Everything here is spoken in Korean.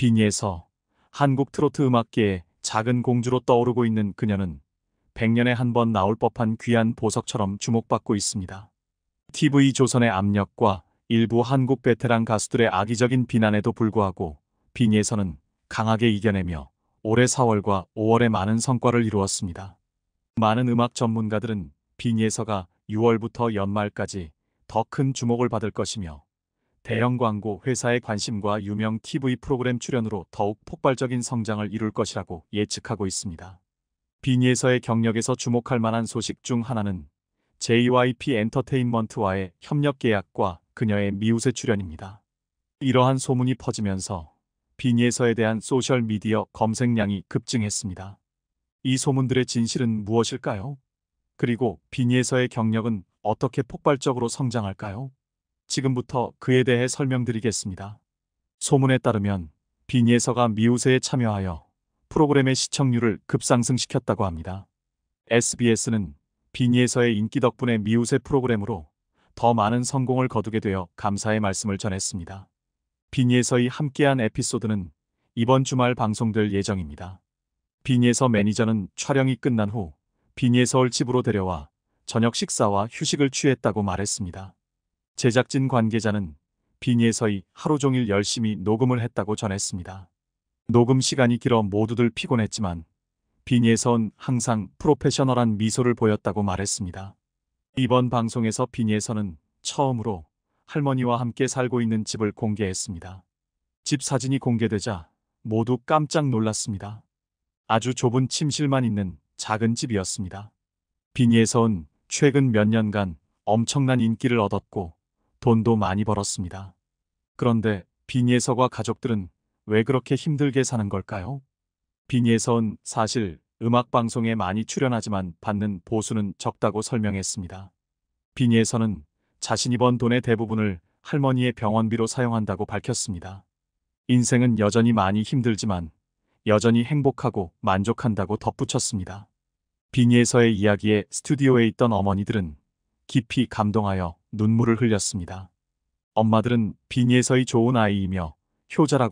빙의에서 한국 트로트 음악계의 작은 공주로 떠오르고 있는 그녀는 100년에 한 번 나올 법한 귀한 보석처럼 주목받고 있습니다. TV조선의 압력과 일부 한국 베테랑 가수들의 악의적인 비난에도 불구하고 빙의에서는 강하게 이겨내며 올해 4월과 5월에 많은 성과를 이루었습니다. 많은 음악 전문가들은 빙의에서가 6월부터 연말까지 더 큰 주목을 받을 것이며 대형 광고 회사의 관심과 유명 TV 프로그램 출연으로 더욱 폭발적인 성장을 이룰 것이라고 예측하고 있습니다. 비니에서의 경력에서 주목할 만한 소식 중 하나는 JYP 엔터테인먼트와의 협력 계약과 그녀의 미우새 출연입니다. 이러한 소문이 퍼지면서 비니에서에 대한 소셜미디어 검색량이 급증했습니다. 이 소문들의 진실은 무엇일까요? 그리고 비니에서의 경력은 어떻게 폭발적으로 성장할까요? 지금부터 그에 대해 설명드리겠습니다. 소문에 따르면 빈예서가 미우새에 참여하여 프로그램의 시청률을 급상승시켰다고 합니다. SBS는 빈예서의 인기 덕분에 미우새 프로그램으로 더 많은 성공을 거두게 되어 감사의 말씀을 전했습니다. 빈예서의 함께한 에피소드는 이번 주말 방송될 예정입니다. 빈예서 매니저는 촬영이 끝난 후 빈예서를 집으로 데려와 저녁 식사와 휴식을 취했다고 말했습니다. 제작진 관계자는 빙의서의 하루 종일 열심히 녹음을 했다고 전했습니다. 녹음 시간이 길어 모두들 피곤했지만 빙의선 항상 프로페셔널한 미소를 보였다고 말했습니다. 이번 방송에서 빙의서는 처음으로 할머니와 함께 살고 있는 집을 공개했습니다. 집 사진이 공개되자 모두 깜짝 놀랐습니다. 아주 좁은 침실만 있는 작은 집이었습니다. 빈니에서온 최근 몇 년간 엄청난 인기를 얻었고 돈도 많이 벌었습니다. 그런데 비니에서와 가족들은 왜 그렇게 힘들게 사는 걸까요? 비니에서는 사실 음악방송에 많이 출연하지만 받는 보수는 적다고 설명했습니다. 비니에서는 자신이 번 돈의 대부분을 할머니의 병원비로 사용한다고 밝혔습니다. 인생은 여전히 많이 힘들지만 여전히 행복하고 만족한다고 덧붙였습니다. 비니에서의 이야기에 스튜디오에 있던 어머니들은 깊이 감동하여 눈물을 흘렸습니다. 엄마들은 빈예서의 좋은 아이이며 효자라고